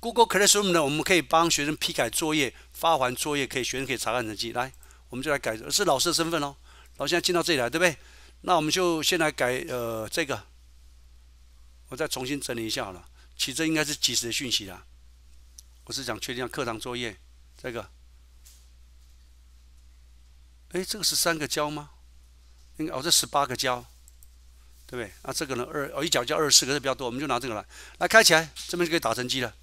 Google Classroom 呢，我们可以帮学生批改作业、发还作业，可以学生可以查看成绩。来，我们就来改，是老师的身份哦。老师现在进到这里来，对不对？那我们就先来改，呃，这个，我再重新整理一下好了。其实应该是及时的讯息啦。我是想确定下课堂作业，这个。哎，这个是三个交吗？应该哦，这十八个交，对不对？那这个呢，二哦，一角交二十四个，这比较多，我们就拿这个来来开起来，这边就可以打成绩了。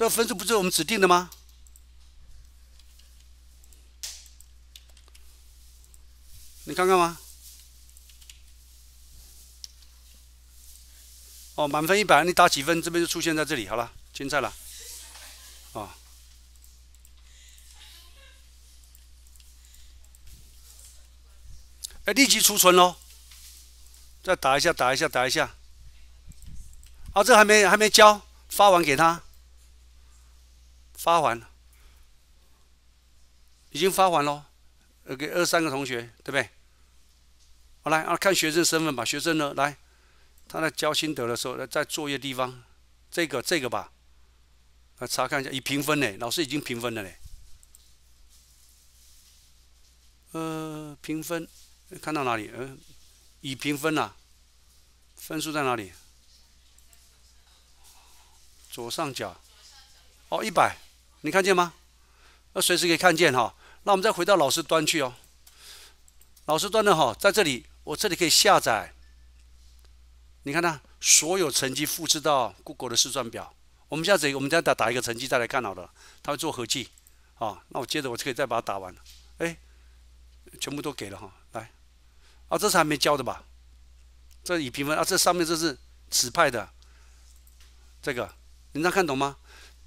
这分数不是我们指定的吗？你看看吗？哦，满分一百，你打几分？这边就出现在这里，好了，精彩了，啊！要立即储存喽！再打一下，打一下，打一下。啊，这还没还没交，发完给他。发完了，已经发完了，呃，给二三个同学，对不对？我来啊，看学生身份吧。学生呢，来，他在交心得的时候，在作业地方，这个这个吧，来查看一下已评分嘞，老师已经评分了嘞。呃，评分，看到哪里？嗯，已评分了。分数在哪里？左上角，哦，一百。你看见吗？那随时可以看见哈。那我们再回到老师端去哦。老师端的哈，在这里我这里可以下载。你看呐，所有成绩复制到 Google 的试算表。我们下这我们再打打一个成绩再来看好了，他会做合计啊。那我接着我就可以再把它打完。哎，全部都给了哈。来，啊，这是还没交的吧？这已评分啊，这上面这是指派的。这个你能看懂吗？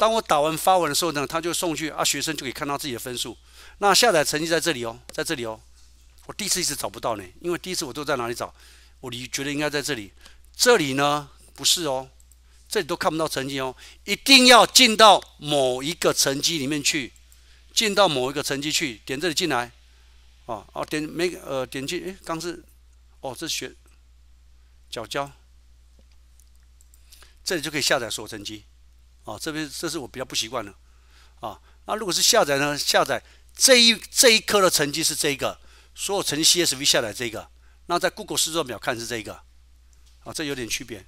当我打完发文的时候呢，他就送去啊，学生就可以看到自己的分数。那下载成绩在这里哦，在这里哦。我第一次一直找不到呢，因为第一次我都在哪里找？我你觉得应该在这里，这里呢不是哦，这里都看不到成绩哦。一定要进到某一个成绩里面去，进到某一个成绩去，点这里进来哦哦，点没呃，点进哎，刚是哦，这学角角，这里就可以下载所有成绩。哦，这边这是我比较不习惯的，啊，那如果是下载呢？下载这一这一颗的成绩是这一个，所有成绩 CSV 下载这一个，那在 Google 视索表看是这一个，啊，这有点区别。